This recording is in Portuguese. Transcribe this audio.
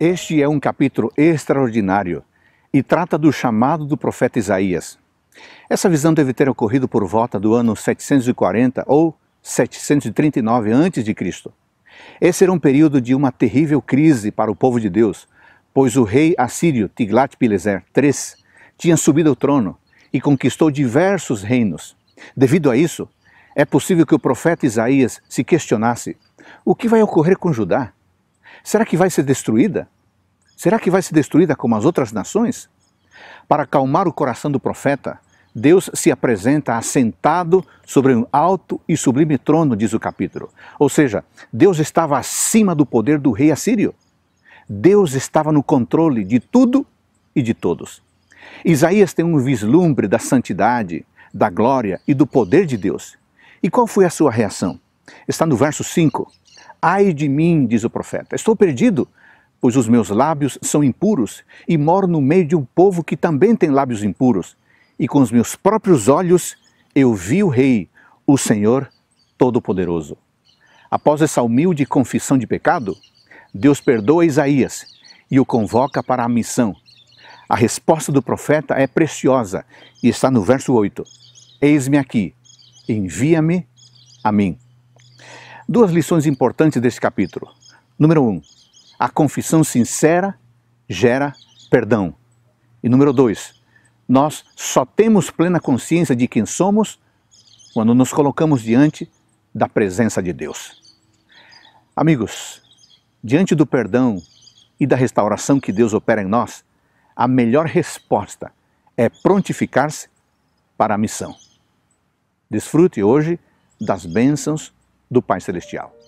Este é um capítulo extraordinário e trata do chamado do profeta Isaías. Essa visão deve ter ocorrido por volta do ano 740 ou 739 a.C. Esse era um período de uma terrível crise para o povo de Deus, pois o rei assírio Tiglat-Pileser III tinha subido ao trono e conquistou diversos reinos. Devido a isso, é possível que o profeta Isaías se questionasse: o que vai ocorrer com Judá? Será que vai ser destruída? Será que vai ser destruída como as outras nações? Para acalmar o coração do profeta, Deus se apresenta assentado sobre um alto e sublime trono, diz o capítulo. Ou seja, Deus estava acima do poder do rei assírio. Deus estava no controle de tudo e de todos. Isaías tem um vislumbre da santidade, da glória e do poder de Deus. E qual foi a sua reação? Está no verso 5. Ai de mim, diz o profeta, estou perdido, pois os meus lábios são impuros e moro no meio de um povo que também tem lábios impuros. E com os meus próprios olhos eu vi o Rei, o Senhor Todo-Poderoso. Após essa humilde confissão de pecado, Deus perdoa Isaías e o convoca para a missão. A resposta do profeta é preciosa e está no verso 8: Eis-me aqui, envia-me a mim. Duas lições importantes deste capítulo. Número 1. Um, a confissão sincera gera perdão. E número 2. Nós só temos plena consciência de quem somos quando nos colocamos diante da presença de Deus. Amigos, diante do perdão e da restauração que Deus opera em nós, a melhor resposta é prontificar-se para a missão. Desfrute hoje das bênçãos do Pai Celestial.